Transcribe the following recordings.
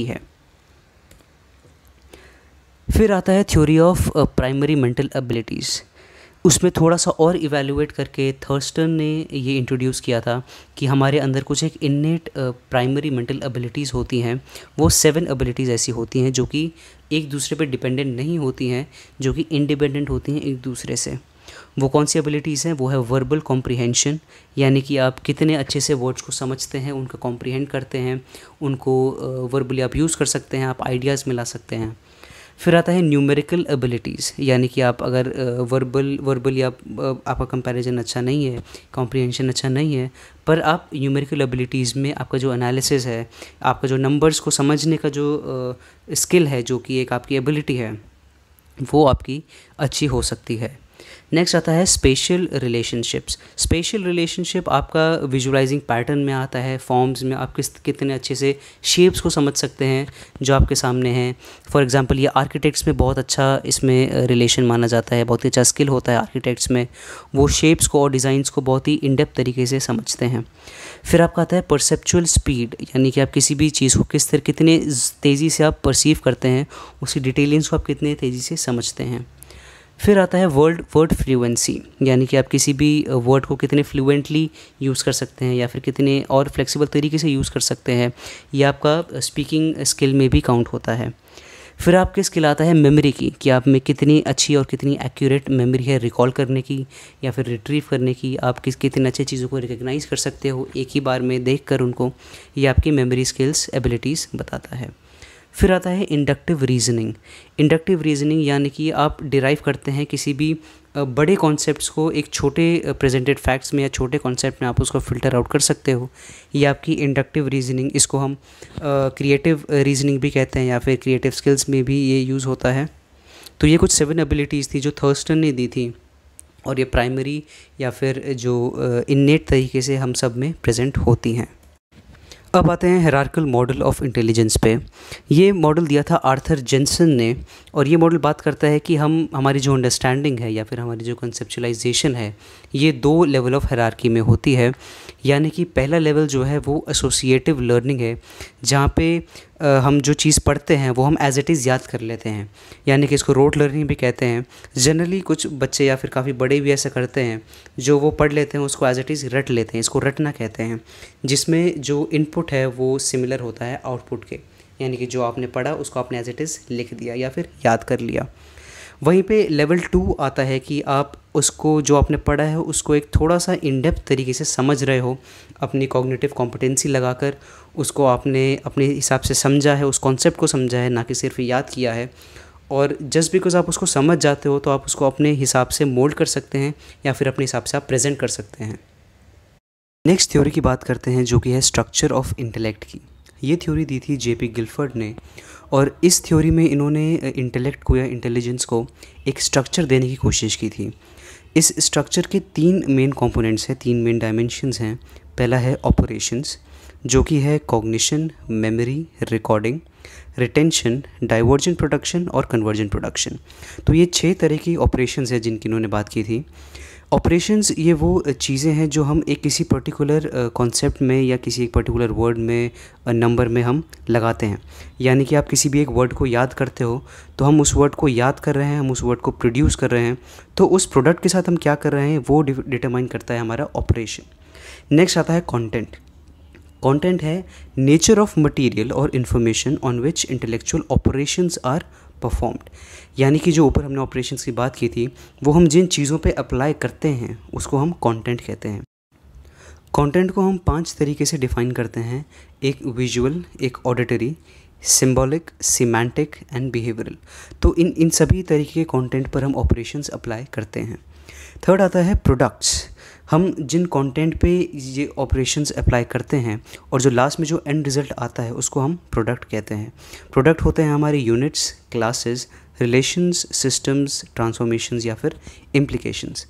है फिर आता है theory of primary mental abilities उसमें थोड़ा सा और इवेलुएट करके थर्स्टन ने ये इंट्रोड्यूस किया था कि हमारे अंदर कुछ एक इन्नेट प्राइमरी मेंटल एबिलिटीज़ होती हैं वो सेवन एबिलिटीज़ ऐसी होती हैं जो कि एक दूसरे पे डिपेंडेंट नहीं होती हैं जो कि इंडिपेंडेंट होती हैं एक दूसरे से वो कौन सी एबिलिटीज़ हैं वो है वर्बल कॉम्प्रीहेंशन यानी कि आप कितने अच्छे से वर्ड्स को समझते हैं उनका कॉम्प्रीहेंड करते हैं उनको वर्बली आप यूज़ कर सकते हैं आप आइडियाज़ मिला सकते हैं फिर आता है न्यूमेरिकल एबिलिटीज़ यानी कि आप अगर वर्बल वर्बली आप आपका कंपैरिजन अच्छा नहीं है कॉम्प्रीहेंशन अच्छा नहीं है पर आप न्यूमेरिकल एबिलिटीज़ में आपका जो एनालिसिस है आपका जो नंबर्स को समझने का जो स्किल है जो कि एक आपकी एबिलिटी है वो आपकी अच्छी हो सकती है नेक्स्ट आता है स्पेशल रिलेशनशिप्स स्पेशल रिलेशनशिप आपका विजुलाइजिंग पैटर्न में आता है फॉर्म्स में आप किस कितने अच्छे से शेप्स को समझ सकते हैं जो आपके सामने हैं फॉर एग्जांपल ये आर्किटेक्ट्स में बहुत अच्छा इसमें रिलेशन माना जाता है बहुत ही अच्छा स्किल होता है आर्किटेक्ट्स में वो शेप्स को और डिज़ाइंस को बहुत ही इनडेप तरीके से समझते हैं फिर आपका आता है परसेप्चुअल स्पीड यानी कि आप किसी भी चीज़ को किस तरह कितने तेज़ी से आप परसीव करते हैं उसकी डिटेलिंग्स को आप कितने तेज़ी से समझते हैं फिर आता है वर्ड वर्ड फ्लुएंसी यानी कि आप किसी भी वर्ड को कितने फ्लुएंटली यूज़ कर सकते हैं या फिर कितने और फ्लेक्सिबल तरीके से यूज़ कर सकते हैं यह आपका स्पीकिंग स्किल में भी काउंट होता है फिर आपके स्किल आता है मेमोरी की कि आप में कितनी अच्छी और कितनी एक्यूरेट मेमोरी है रिकॉल करने की या फिर रिट्रीव करने की आप किस कितने अच्छे चीज़ों को रिकग्नाइज़ कर सकते हो एक ही बार में देख कर उनको ये आपकी मेमोरी स्किल्स एबिलिटीज़ बताता है फिर आता है इंडक्टिव रीजनिंग इंडक्टिव रीजनिंग यानी कि आप डिराइव करते हैं किसी भी बड़े कॉन्सेप्ट्स को एक छोटे प्रेजेंटेड फैक्ट्स में या छोटे कॉन्सेप्ट में आप उसको फिल्टर आउट कर सकते हो ये आपकी इंडक्टिव रीजनिंग इसको हम क्रिएटिव रीजनिंग भी कहते हैं या फिर क्रिएटिव स्किल्स में भी ये यूज़ होता है तो ये कुछ सेवन एबिलिटीज़ थी जो थर्स्टन ने दी थी और ये प्राइमरी या फिर जो इन्नेट तरीके से हम सब में प्रेजेंट होती हैं अब आते हैं हेरार्कल मॉडल ऑफ इंटेलिजेंस पे ये मॉडल दिया था आर्थर जेंसन ने और ये मॉडल बात करता है कि हम हमारी जो अंडरस्टैंडिंग है या फिर हमारी जो कंसेप्चुलाइजेशन है ये दो लेवल ऑफ हरारकी में होती है यानी कि पहला लेवल जो है वो एसोसिएटिव लर्निंग है जहाँ पे हम जो चीज़ पढ़ते हैं वो हम एज इट इज़ याद कर लेते हैं यानी कि इसको रोट लर्निंग भी कहते हैं जनरली कुछ बच्चे या फिर काफ़ी बड़े भी ऐसा करते हैं जो वो पढ़ लेते हैं उसको एज इट इज़ रट लेते हैं इसको रटना कहते हैं जिसमें जो इनपुट है वो सिमिलर होता है आउटपुट के यानी कि जो आपने पढ़ा उसको आपने एज इट इज़ लिख दिया या फिर याद कर लिया वहीं पे लेवल टू आता है कि आप उसको जो आपने पढ़ा है उसको एक थोड़ा सा इनडेप्थ तरीके से समझ रहे हो अपनी कॉग्निटिव कॉम्पिटेंसी लगाकर उसको आपने अपने हिसाब से समझा है उस कॉन्सेप्ट को समझा है ना कि सिर्फ याद किया है और जस्ट बिकॉज आप उसको समझ जाते हो तो आप उसको अपने हिसाब से मोल्ड कर सकते हैं या फिर अपने हिसाब से आप प्रेजेंट कर सकते हैं नेक्स्ट थ्योरी की बात करते हैं जो कि है स्ट्रक्चर ऑफ इंटेलेक्ट की ये थ्योरी दी थी जे पी गिल्फर्ड ने और इस थ्योरी में इन्होंने इंटेलेक्ट को या इंटेलिजेंस को एक स्ट्रक्चर देने की कोशिश की थी इस स्ट्रक्चर के तीन मेन कंपोनेंट्स हैं तीन मेन डायमेंशंस हैं पहला है ऑपरेशंस जो कि है cognition memory recording retention divergent production और कन्वर्जन प्रोडक्शन तो ये छः तरह की ऑपरेशंस है जिनकी इन्होंने बात की थी ऑपरेशंस ये वो चीज़ें हैं जो हम एक किसी पर्टिकुलर कॉन्सेप्ट में या किसी एक पर्टिकुलर वर्ड में नंबर में हम लगाते हैं यानी कि आप किसी भी एक वर्ड को याद करते हो तो हम उस वर्ड को याद कर रहे हैं हम उस वर्ड को प्रोड्यूस कर रहे हैं तो उस प्रोडक्ट के साथ हम क्या कर रहे हैं वो डिटरमाइन करता है हमारा ऑपरेशन नेक्स्ट आता है कॉन्टेंट कॉन्टेंट है नेचर ऑफ मटीरियल और information on which intellectual operations are performed यानी कि जो ऊपर हमने ऑपरेशन की बात की थी वो हम जिन चीज़ों पर अप्लाई करते हैं उसको हम कॉन्टेंट कहते हैं कॉन्टेंट को हम पाँच तरीके से डिफाइन करते हैं एक विजुअल एक auditory symbolic semantic and behavioural तो इन इन सभी तरीके के कॉन्टेंट पर हम ऑपरेशन अप्लाई करते हैं थर्ड आता है प्रोडक्ट्स हम जिन कंटेंट पे ये ऑपरेशंस अप्लाई करते हैं और जो लास्ट में जो एंड रिज़ल्ट आता है उसको हम प्रोडक्ट कहते हैं प्रोडक्ट होते हैं हमारे units classes relations systems transformations या फिर इम्प्लीकेशंस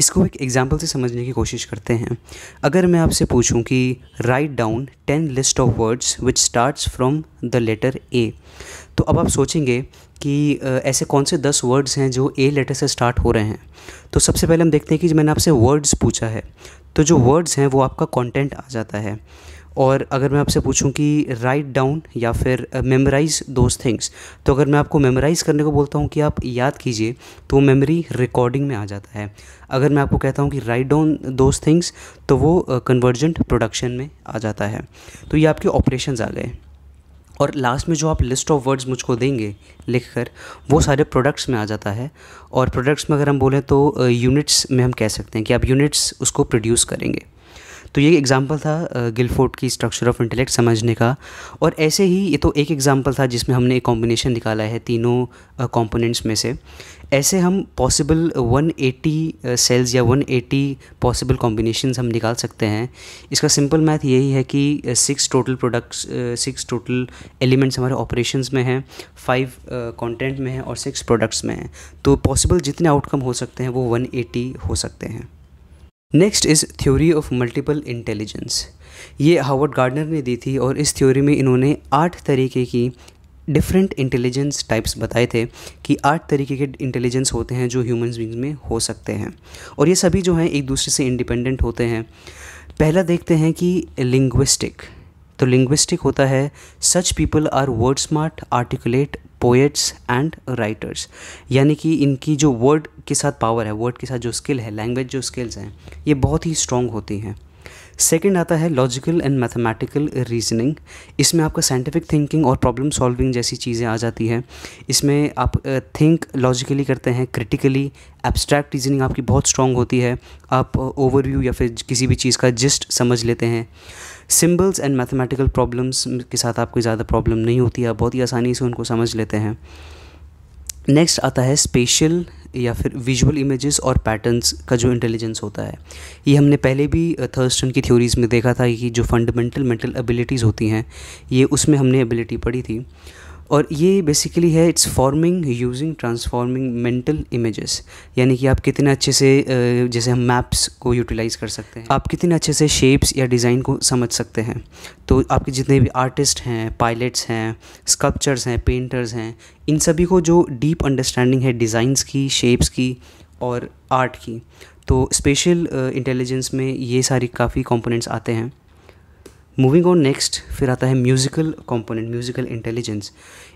इसको एक एग्जाम्पल से समझने की कोशिश करते हैं अगर मैं आपसे पूछूं कि write down ten list of words which starts from the letter A तो अब आप सोचेंगे कि ऐसे कौन से दस वर्ड्स हैं जो ए लेटर से स्टार्ट हो रहे हैं तो सबसे पहले हम देखते हैं कि मैंने आपसे वर्ड्स पूछा है तो जो वर्ड्स हैं वो आपका कॉन्टेंट आ जाता है और अगर मैं आपसे पूछूं कि राइट डाउन या फिर मेमोराइज दोज थिंग्स तो अगर मैं आपको मेमोराइज़ करने को बोलता हूँ कि आप याद कीजिए तो मेमोरी रिकॉर्डिंग में आ जाता है अगर मैं आपको कहता हूँ कि राइट डाउन दोज थिंग्स तो वो कन्वर्जेंट प्रोडक्शन में आ जाता है तो ये आपके ऑपरेशन आ गए और लास्ट में जो आप लिस्ट ऑफ वर्ड्स मुझको देंगे लिख कर वो सारे प्रोडक्ट्स में आ जाता है और प्रोडक्ट्स में अगर हम बोलें तो यूनिट्स में हम कह सकते हैं कि आप यूनिट्स उसको प्रोड्यूस करेंगे तो ये एग्ज़ाम्पल था गिलफोर्ड की स्ट्रक्चर ऑफ इंटेलेक्ट समझने का और ऐसे ही ये तो एक एग्ज़ाम्पल था जिसमें हमने एक कॉम्बिनेशन निकाला है तीनों कॉम्पोनेंट्स में से ऐसे हम पॉसिबल 180 सेल्स या 180 पॉसिबल कॉम्बिनेशन हम निकाल सकते हैं इसका सिंपल मैथ यही है कि six total products six total elements हमारे ऑपरेशंस में हैं फाइव कंटेंट में हैं और सिक्स प्रोडक्ट्स में हैं तो पॉसिबल जितने आउटकम हो सकते हैं वो 180 हो सकते हैं next is theory of multiple intelligence ये हावर्ड गार्डनर ने दी थी और इस थ्योरी में इन्होंने आठ तरीके की डिफरेंट इंटेलिजेंस टाइप्स बताए थे कि आठ तरीके के इंटेलिजेंस होते हैं जो ह्यूमन बींग्स में हो सकते हैं और ये सभी जो हैं एक दूसरे से इंडिपेंडेंट होते हैं पहला देखते हैं कि लिंग्विस्टिक तो लिंग्विस्टिक होता है such people are word smart articulate poets and writers यानी कि इनकी जो वर्ड के साथ पावर है वर्ड के साथ जो स्किल है लैंग्वेज जो स्किल्स हैं ये बहुत ही स्ट्रॉन्ग होती हैं सेकेंड आता है लॉजिकल एंड मैथमेटिकल रीजनिंग इसमें आपका साइंटिफिक थिंकिंग और प्रॉब्लम सॉल्विंग जैसी चीज़ें आ जाती हैं इसमें आप थिंक लॉजिकली करते हैं क्रिटिकली एब्स्ट्रैक्ट रीजनिंग आपकी बहुत स्ट्रॉन्ग होती है आप ओवरव्यू या फिर किसी भी चीज़ का जिस्ट समझ लेते हैं सिम्बल्स एंड मैथमेटिकल प्रॉब्लम्स के साथ आपको ज़्यादा प्रॉब्लम नहीं होती आप बहुत ही आसानी से उनको समझ लेते हैं नेक्स्ट आता है स्पेशल या फिर विजुअल इमेजेस और पैटर्न्स का जो इंटेलिजेंस होता है ये हमने पहले भी थर्स्टन की थ्योरीज़ में देखा था कि जो फंडामेंटल मेंटल एबिलिटीज़ होती हैं ये उसमें हमने एबिलिटी पढ़ी थी और ये बेसिकली है it's forming using transforming mental images यानी कि आप कितने अच्छे से जैसे हम मैप्स को यूटिलाइज़ कर सकते हैं आप कितने अच्छे से शेप्स या डिज़ाइन को समझ सकते हैं तो आपके जितने भी आर्टिस्ट हैं पायलट्स हैं स्कल्पचर्स हैं पेंटर्स हैं इन सभी को जो डीप अंडरस्टैंडिंग है डिज़ाइंस की शेप्स की और आर्ट की तो स्पेशल इंटेलिजेंस में ये सारी काफ़ी कंपोनेंट्स आते हैं मूविंग ऑन नेक्स्ट फिर आता है म्यूज़िकल कंपोनेंट म्यूज़िकल इंटेलिजेंस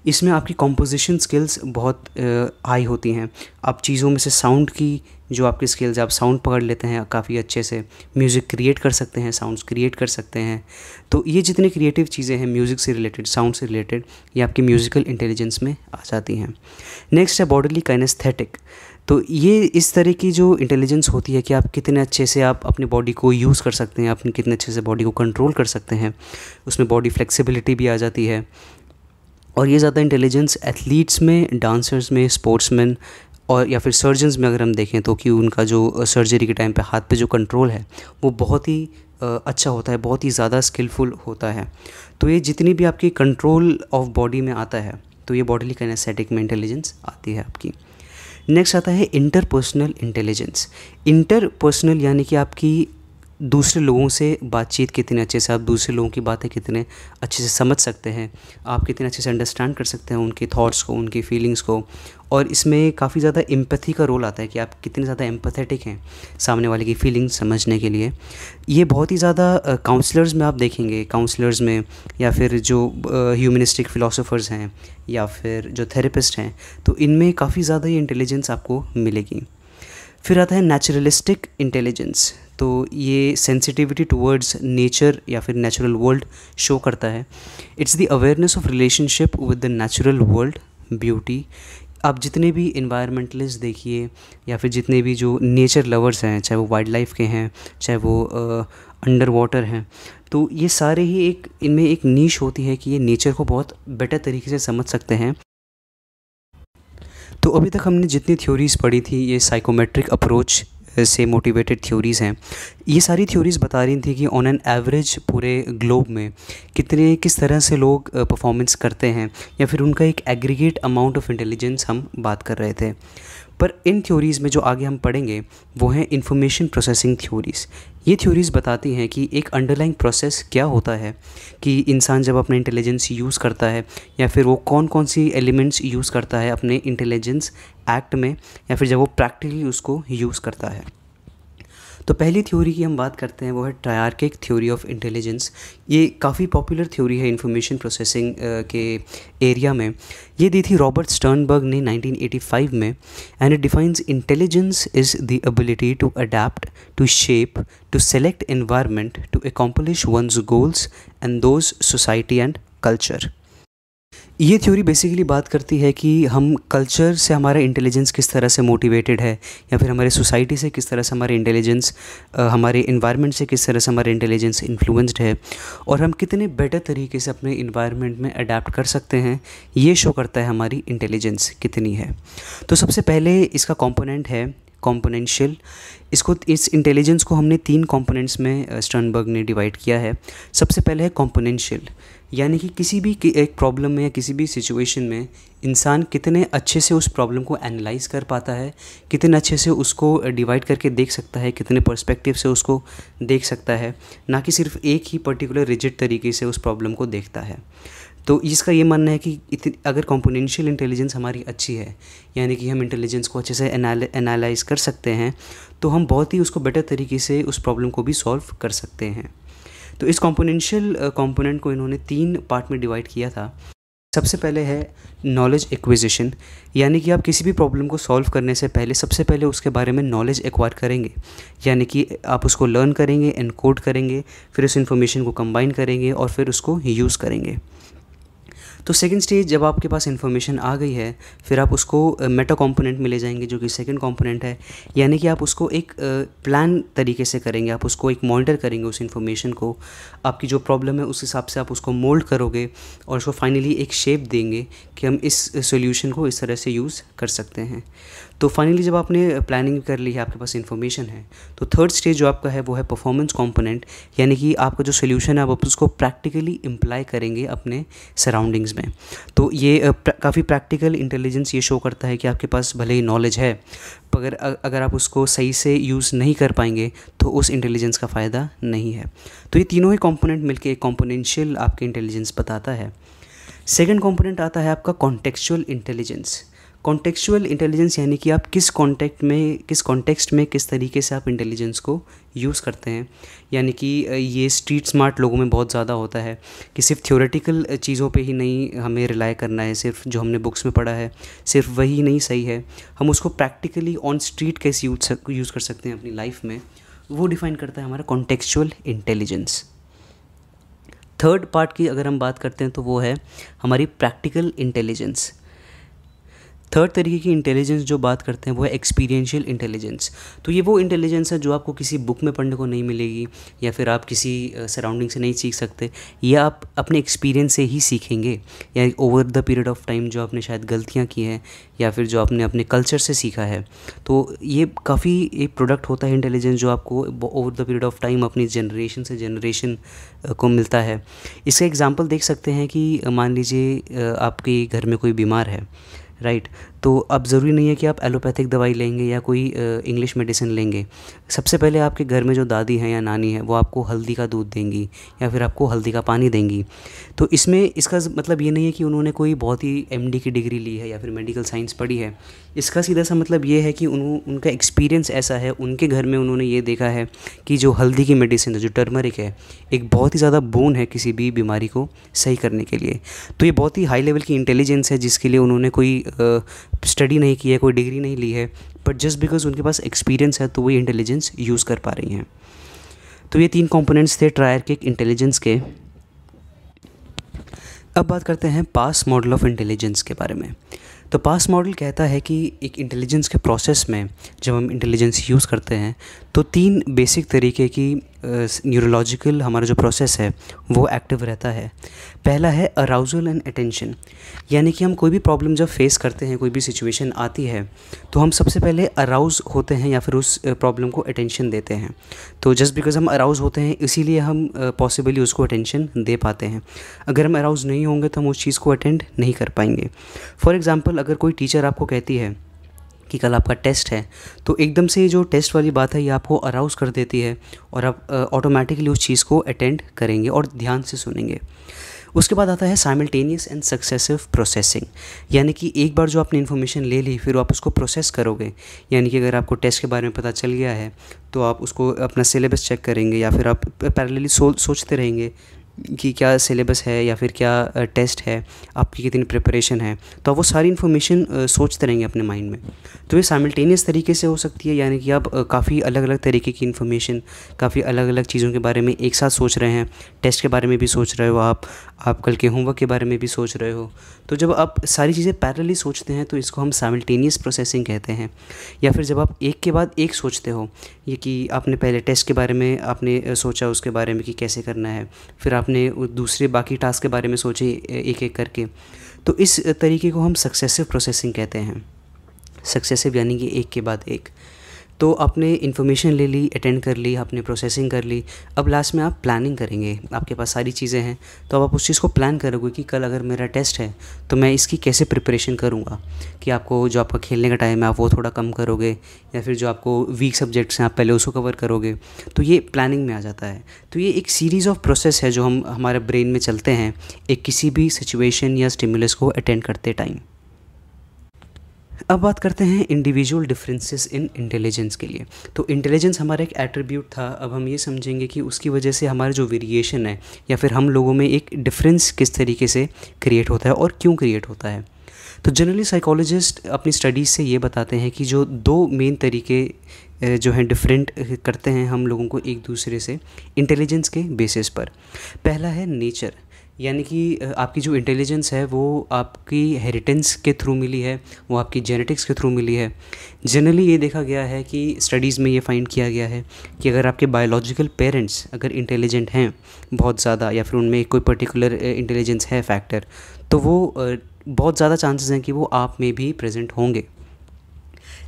इसमें आपकी कंपोजिशन स्किल्स बहुत हाई होती हैं आप चीज़ों में से साउंड की जो आपकी स्किल्स आप साउंड पकड़ लेते हैं काफ़ी अच्छे से म्यूज़िक क्रिएट कर सकते हैं साउंड्स क्रिएट कर सकते हैं तो ये जितने क्रिएटिव चीज़ें हैं म्यूज़िक से रिलेटेड साउंड से रिलेटेड ये आपकी म्यूज़िकल इंटेलिजेंस में आ जाती हैं नेक्स्ट है बॉडली काइनेस्थेटिक तो ये इस तरह की जो इंटेलिजेंस होती है कि आप कितने अच्छे से आप अपनी बॉडी को यूज़ कर सकते हैं अपने कितने अच्छे से बॉडी को कंट्रोल कर सकते हैं उसमें बॉडी फ्लेक्सिबिलिटी भी आ जाती है और ये ज़्यादा इंटेलिजेंस एथलीट्स में डांसर्स में स्पोर्ट्समैन और या फिर सर्जन्स में अगर हम देखें तो कि उनका जो सर्जरी के टाइम पे हाथ पे जो कंट्रोल है वो बहुत ही अच्छा होता है बहुत ही ज़्यादा स्किलफुल होता है तो ये जितनी भी आपकी कंट्रोल ऑफ बॉडी में आता है तो ये बॉडीली कैनेस्थेटिक में इंटेलिजेंस आती है आपकी नेक्स्ट आता है इंटरपर्सनल इंटेलिजेंस इंटरपर्सनल यानी कि आपकी दूसरे लोगों से बातचीत कितने अच्छे से आप दूसरे लोगों की बातें कितने अच्छे से समझ सकते हैं आप कितने अच्छे से अंडरस्टैंड कर सकते हैं उनके थॉट्स को उनकी फीलिंग्स को और इसमें काफ़ी ज़्यादा एम्पथी का रोल आता है कि आप कितने ज़्यादा एम्पथेटिक हैं सामने वाले की फीलिंग्स समझने के लिए ये बहुत ही ज़्यादा काउंसलर्स में आप देखेंगे काउंसलर्स में या फिर जो ह्यूमनिस्टिक फ़िलासफ़र्स हैं या फिर जो थेरेपिस्ट हैं तो इनमें काफ़ी ज़्यादा ये इंटेलिजेंस आपको मिलेगी फिर आता है नेचुरलिस्टिक इंटेलिजेंस तो ये सेंसिटिविटी टुवर्ड्स नेचर या फिर नेचुरल वर्ल्ड शो करता है it's the awareness of relationship with the natural world beauty आप जितने भी इन्वायरमेंटलिस्ट देखिए या फिर जितने भी जो नेचर लवर्स हैं चाहे वो वाइल्ड लाइफ के हैं चाहे वो अंडर वाटर हैं तो ये सारे ही एक इनमें एक नीश होती है कि ये नेचर को बहुत बेटर तरीके से समझ सकते हैं तो अभी तक हमने जितनी थ्योरीज़ पढ़ी थी ये साइकोमेट्रिक अप्रोच से मोटिवेटेड थ्योरीज़ हैं ये सारी थ्योरीज़ बता रही थी कि ऑन एन एवरेज पूरे ग्लोब में कितने किस तरह से लोग परफॉर्मेंस करते हैं या फिर उनका एक एग्रीगेट अमाउंट ऑफ इंटेलिजेंस हम बात कर रहे थे पर इन थ्योरीज़ में जो आगे हम पढ़ेंगे वो हैं इन्फॉर्मेशन प्रोसेसिंग थ्योरीज़ ये थ्योरीज़ बताती हैं कि एक अंडरलाइंग प्रोसेस क्या होता है कि इंसान जब अपने इंटेलिजेंस यूज़ करता है या फिर वो कौन कौन सी एलिमेंट्स यूज़ करता है अपने इंटेलिजेंस एक्ट में या फिर जब वो प्रैक्टिकली उसको यूज़ करता है तो पहली थ्योरी की हम बात करते हैं वो है ट्रायार्किक थ्योरी ऑफ इंटेलिजेंस ये काफ़ी पॉपुलर थ्योरी है इन्फॉर्मेशन प्रोसेसिंग के एरिया में ये दी थी रॉबर्ट स्टर्नबर्ग ने 1985 में and it defines intelligence is the ability to adapt to shape to select environment to accomplish one's goals and those society and culture ये थ्योरी बेसिकली बात करती है कि हम कल्चर से हमारा इंटेलिजेंस किस तरह से मोटिवेटेड है या फिर हमारे सोसाइटी से किस तरह से हमारे इंटेलिजेंस हमारे इन्वायरमेंट से किस तरह से हमारे इंटेलिजेंस इन्फ्लुएंस्ड है और हम कितने बेटर तरीके से अपने इन्वायरमेंट में अडेप्ट कर सकते हैं ये शो करता है हमारी इंटेलिजेंस कितनी है तो सबसे पहले इसका कॉम्पोनेंट है कॉम्पोनेंशियल इसको इस इंटेलिजेंस को हमने तीन कॉम्पोनेंट्स में स्टर्नबर्ग ने डिवाइड किया है सबसे पहले है कॉम्पोनेंशियल यानी कि किसी भी एक प्रॉब्लम में या किसी भी सिचुएशन में इंसान कितने अच्छे से उस प्रॉब्लम को एनालाइज कर पाता है कितने अच्छे से उसको डिवाइड करके देख सकता है कितने पर्सपेक्टिव से उसको देख सकता है ना कि सिर्फ एक ही पर्टिकुलर रिजिट तरीके से उस प्रॉब्लम को देखता है तो इसका ये मानना है कि अगर कॉम्पोनेंशियल इंटेलिजेंस हमारी अच्छी है यानी कि हम इंटेलिजेंस को अच्छे से एनालाइज कर सकते हैं तो हम बहुत ही उसको बेटर तरीके से उस प्रॉब्लम को भी सॉल्व कर सकते हैं तो इस कॉम्पोनेंशियल कॉम्पोनेंट को इन्होंने तीन पार्ट में डिवाइड किया था सबसे पहले है नॉलेज एक्विजिशन यानी कि आप किसी भी प्रॉब्लम को सॉल्व करने से पहले सबसे पहले उसके बारे में नॉलेज एक्वायर करेंगे यानी कि आप उसको लर्न करेंगे एनकोड करेंगे फिर उस इन्फॉर्मेशन को कंबाइन करेंगे और फिर उसको यूज़ करेंगे तो सेकेंड स्टेज जब आपके पास इन्फॉर्मेशन आ गई है फिर आप उसको मेटा कॉम्पोनेंट में ले जाएंगे जो कि सेकेंड कॉम्पोनेंट है यानी कि आप उसको एक प्लान तरीके से करेंगे आप उसको एक मॉनिटर करेंगे उस इन्फॉर्मेशन को आपकी जो प्रॉब्लम है उस हिसाब से आप उसको मोल्ड करोगे और उसको फाइनली एक शेप देंगे कि हम इस सोल्यूशन को इस तरह से यूज़ कर सकते हैं तो फाइनली जब आपने प्लानिंग कर ली है आपके पास इन्फॉर्मेशन है तो थर्ड स्टेज जो आपका है वो है परफॉर्मेंस कॉम्पोनेंट यानी कि आपका जो सोल्यूशन है आप उसको प्रैक्टिकली इम्प्लाई करेंगे अपने सराउंडिंग्स में तो ये काफ़ी प्रैक्टिकल इंटेलिजेंस ये शो करता है कि आपके पास भले ही नॉलेज है अगर अगर आप उसको सही से यूज़ नहीं कर पाएंगे तो उस इंटेलिजेंस का फ़ायदा नहीं है तो ये तीनों ही कंपोनेंट मिलके एक कॉम्पोनेंशियल आपके इंटेलिजेंस बताता है सेकंड कंपोनेंट आता है आपका कॉन्टेक्चुअल इंटेलिजेंस कॉन्टेक्चुअल इंटेलिजेंस यानी कि आप किस कॉन्टेक्ट में किस कॉन्टेक्स्ट में किस तरीके से आप इंटेलिजेंस को यूज़ करते हैं यानी कि ये स्ट्रीट स्मार्ट लोगों में बहुत ज़्यादा होता है कि सिर्फ थ्योरेटिकल चीज़ों पे ही नहीं हमें रिलाई करना है सिर्फ जो हमने बुक्स में पढ़ा है सिर्फ वही नहीं सही है हम उसको प्रैक्टिकली ऑन स्ट्रीट कैसे यूज यूज़ कर सकते हैं अपनी लाइफ में वो डिफाइन करता है हमारा कॉन्टेक्चुअल इंटेलिजेंस थर्ड पार्ट की अगर हम बात करते हैं तो वो है हमारी प्रैक्टिकल इंटेलिजेंस थर्ड तरीके की इंटेलिजेंस जो बात करते हैं वो है एक्सपीरियंशियल इंटेलिजेंस तो ये वो इंटेलिजेंस है जो आपको किसी बुक में पढ़ने को नहीं मिलेगी या फिर आप किसी सराउंडिंग से नहीं सीख सकते या आप अपने एक्सपीरियंस से ही सीखेंगे या over the period of time जो आपने शायद गलतियाँ की हैं या फिर जो आपने अपने कल्चर से सीखा है तो ये काफ़ी एक प्रोडक्ट होता है इंटेलिजेंस जो आपको over the period of time अपनी जनरेशन से जनरेशन को मिलता है इसका एग्ज़ाम्पल देख सकते हैं कि मान लीजिए आपके घर में कोई बीमार है right तो अब ज़रूरी नहीं है कि आप एलोपैथिक दवाई लेंगे या कोई इंग्लिश मेडिसिन लेंगे सबसे पहले आपके घर में जो दादी है या नानी है वो आपको हल्दी का दूध देंगी या फिर आपको हल्दी का पानी देंगी तो इसमें इसका मतलब ये नहीं है कि उन्होंने कोई बहुत ही एम की डिग्री ली है या फिर मेडिकल साइंस पढ़ी है इसका सीधा सा मतलब ये है कि उनका एक्सपीरियंस ऐसा है उनके घर में उन्होंने ये देखा है कि जो हल्दी की मेडिसिन है जो टर्मरिक है एक बहुत ही ज़्यादा बोन है किसी भी बीमारी को सही करने के लिए तो ये बहुत ही हाई लेवल की इंटेलिजेंस है जिसके लिए उन्होंने कोई स्टडी नहीं की है कोई डिग्री नहीं ली है बट जस्ट बिकॉज उनके पास एक्सपीरियंस है तो वो इंटेलिजेंस यूज़ कर पा रही हैं तो ये तीन कंपोनेंट्स थे ट्रायर के इंटेलिजेंस के अब बात करते हैं पास मॉडल ऑफ इंटेलिजेंस के बारे में तो पास मॉडल कहता है कि एक इंटेलिजेंस के प्रोसेस में जब हम इंटेलिजेंस यूज़ करते हैं तो तीन बेसिक तरीके की न्यूरोलॉजिकल हमारा जो प्रोसेस है वो एक्टिव रहता है पहला है अराउजल एंड अटेंशन यानी कि हम कोई भी प्रॉब्लम जब फेस करते हैं कोई भी सिचुएशन आती है तो हम सबसे पहले अराउज होते हैं या फिर उस प्रॉब्लम को अटेंशन देते हैं तो जस्ट बिकॉज हम अराउज होते हैं इसीलिए हम पॉसिबली उसको अटेंशन दे पाते हैं अगर हम अराउज नहीं होंगे तो हम उस चीज़ को अटेंड नहीं कर पाएंगे फॉर एग्ज़ाम्पल अगर कोई टीचर आपको कहती है कि कल आपका टेस्ट है तो एकदम से जो टेस्ट वाली बात है ये आपको अराउज कर देती है और आप ऑटोमेटिकली उस चीज़ को अटेंड करेंगे और ध्यान से सुनेंगे उसके बाद आता है साइमल्टेनियस एंड सक्सेसिव प्रोसेसिंग यानी कि एक बार जो आपने इन्फॉर्मेशन ले ली फिर आप उसको प्रोसेस करोगे यानी कि अगर आपको टेस्ट के बारे में पता चल गया है तो आप उसको अपना सिलेबस चेक करेंगे या फिर आप पैरेलली सो, सोचते रहेंगे कि क्या सिलेबस है या फिर क्या टेस्ट है आपकी कितनी प्रिपरेशन है तो वो सारी इन्फॉर्मेशन सोचते रहेंगे अपने माइंड में तो ये साइमल्टेनियस तरीके से हो सकती है यानी कि आप काफ़ी अलग अलग तरीके की इन्फॉर्मेशन काफ़ी अलग अलग चीज़ों के बारे में एक साथ सोच रहे हैं टेस्ट के बारे में भी सोच रहे हो आप आप कल के होमवर्क के बारे में भी सोच रहे हो तो जब आप सारी चीज़ें पैरली सोचते हैं तो इसको हम साइमल्टेनियस प्रोसेसिंग कहते हैं या फिर जब आप एक के बाद एक सोचते हो ये कि आपने पहले टेस्ट के बारे में आपने सोचा उसके बारे में कि कैसे करना है फिर आप आपने दूसरे बाकी टास्क के बारे में सोचे एक एक करके तो इस तरीके को हम सक्सेसिव प्रोसेसिंग कहते हैं सक्सेसिव यानी कि एक के बाद एक तो आपने इन्फॉर्मेशन ले ली अटेंड कर ली आपने प्रोसेसिंग कर ली अब लास्ट में आप प्लानिंग करेंगे आपके पास सारी चीज़ें हैं तो अब आप उस चीज़ को प्लान करोगे कि कल अगर मेरा टेस्ट है तो मैं इसकी कैसे प्रिपरेशन करूँगा कि आपको जो आपका खेलने का टाइम है आप वो थोड़ा कम करोगे या फिर जो आपको वीक सब्जेक्ट्स हैं आप पहले उसको कवर करोगे तो ये प्लानिंग में आ जाता है तो ये एक सीरीज़ ऑफ प्रोसेस है जो हम हमारे ब्रेन में चलते हैं एक किसी भी सिचुएशन या स्टिमुलस को अटेंड करते टाइम अब बात करते हैं इंडिविजुअल डिफरेंसेस इन इंटेलिजेंस के लिए तो इंटेलिजेंस हमारा एक एट्रीब्यूट था अब हम ये समझेंगे कि उसकी वजह से हमारे जो वेरिएशन है या फिर हम लोगों में एक डिफरेंस किस तरीके से क्रिएट होता है और क्यों क्रिएट होता है तो जनरली साइकोलॉजिस्ट अपनी स्टडीज़ से ये बताते हैं कि जो दो मेन तरीके जो हैं डिफरेंट करते हैं हम लोगों को एक दूसरे से इंटेलिजेंस के बेसिस पर पहला है नेचर यानी कि आपकी जो इंटेलिजेंस है वो आपकी हेरिटेंस के थ्रू मिली है वो आपकी जेनेटिक्स के थ्रू मिली है जनरली ये देखा गया है कि स्टडीज़ में ये फाइंड किया गया है कि अगर आपके बायोलॉजिकल पेरेंट्स अगर इंटेलिजेंट हैं बहुत ज़्यादा या फिर उनमें कोई पर्टिकुलर इंटेलिजेंस है फैक्टर तो वो बहुत ज़्यादा चांसेस हैं कि वो आप में भी प्रेजेंट होंगे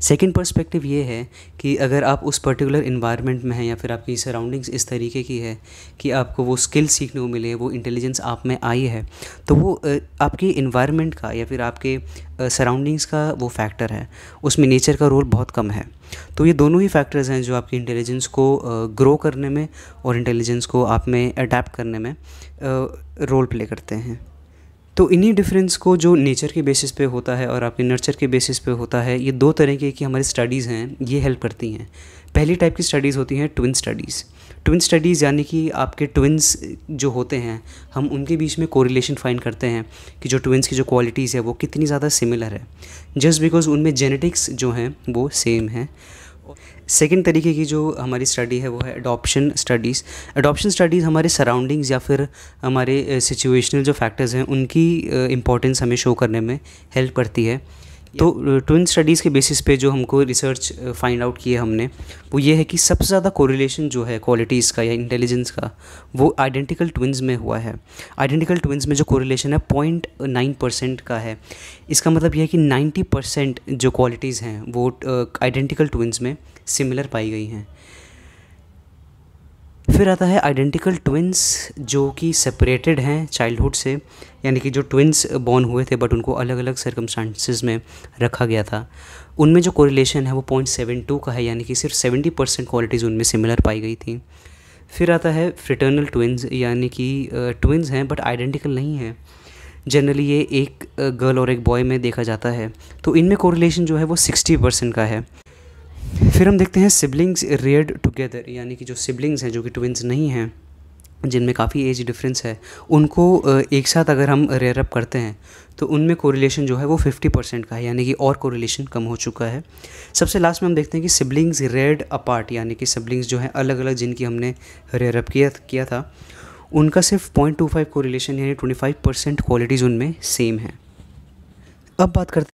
सेकेंड पर्सपेक्टिव ये है कि अगर आप उस पर्टिकुलर इन्वायरमेंट में हैं या फिर आपकी सराउंडिंग्स इस तरीके की है कि आपको वो स्किल सीखने को मिले वो इंटेलिजेंस आप में आई है तो वो आपके इन्वायरमेंट का या फिर आपके सराउंडिंग्स का वो फैक्टर है उसमें नेचर का रोल बहुत कम है तो ये दोनों ही फैक्टर्स हैं जो आपकी इंटेलिजेंस को ग्रो करने में और इंटेलिजेंस को आप में अडेप्ट करने में रोल प्ले करते हैं तो इन्हीं डिफरेंस को जो नेचर के बेसिस पे होता है और आपके नर्चर के बेसिस पे होता है ये दो तरह की हमारी स्टडीज़ हैं ये हेल्प करती हैं पहली टाइप की स्टडीज़ होती हैं ट्विन स्टडीज़ ट्विन स्टडीज़ यानी कि आपके ट्विन्स जो होते हैं हम उनके बीच में कोरिलेशन फाइंड करते हैं कि जो ट्विन्स की जो क्वालिटीज़ है वो कितनी ज़्यादा सिमिलर है जस्ट बिकॉज उनमें जेनेटिक्स जो हैं वो सेम हैं सेकेंड तरीके की जो हमारी स्टडी है वो है अडोप्शन स्टडीज़ अडोप्शन स्टडीज़ हमारे सराउंडिंग्स या फिर हमारे सिचुएशनल जो फैक्टर्स हैं उनकी इम्पोर्टेंस हमें शो करने में हेल्प करती है तो ट्विन स्टडीज़ के बेसिस पे जो हमको रिसर्च फाइंड आउट किया हमने वो ये है कि सबसे ज़्यादा कोरिलेशन जो है क्वालिटीज़ का या इंटेलिजेंस का वो आइडेंटिकल ट्विन्स में हुआ है आइडेंटिकल ट्विन्स में जो कोरिलेशन है पॉइंट नाइन परसेंट का है इसका मतलब यह है कि नाइन्टी परसेंट जो क्वालिटीज़ हैं वो आइडेंटिकल ट्विन्स में सिमिलर पाई गई हैं फिर आता है आइडेंटिकल ट्विन्स जो कि सेपरेटेड हैं चाइल्डहुड से यानी कि जो ट्विन्स बॉर्न हुए थे बट उनको अलग अलग सर्कमस्टांसिस में रखा गया था उनमें जो कोरिलेशन है वो पॉइंट सेवन टू का है यानी कि सिर्फ सेवेंटी परसेंट क्वालिटीज़ उनमें सिमिलर पाई गई थी फिर आता है फ्रिटर्नल ट्विन्स यानी कि ट्विन्स हैं बट आइडेंटिकल नहीं हैं जनरली ये एक गर्ल और एक बॉय में देखा जाता है तो इनमें कोरिलेशन जो है वो सिक्सटी परसेंट का है फिर हम देखते हैं सिबलिंग्स रेयर्ड टुगेदर यानी कि जो सिबलिंग्स हैं जो कि ट्विंस नहीं हैं जिनमें काफ़ी एज डिफरेंस है उनको एक साथ अगर हम रेयर अप करते हैं तो उनमें कोरिलेशन जो है वो 50 परसेंट का है यानी कि और कोरिलेशन कम हो चुका है सबसे लास्ट में हम देखते हैं कि सिबलिंग्स रेड अपार्ट यानी कि सिबलिंग्स जो हैं अलग अलग जिनकी हमने रेयर अप किया किया था उनका सिर्फ पॉइंट टू फाइव कोरिलेशन यानी ट्वेंटी फाइव परसेंट क्वालिटीज़ उनमें सेम हैं अब बात करते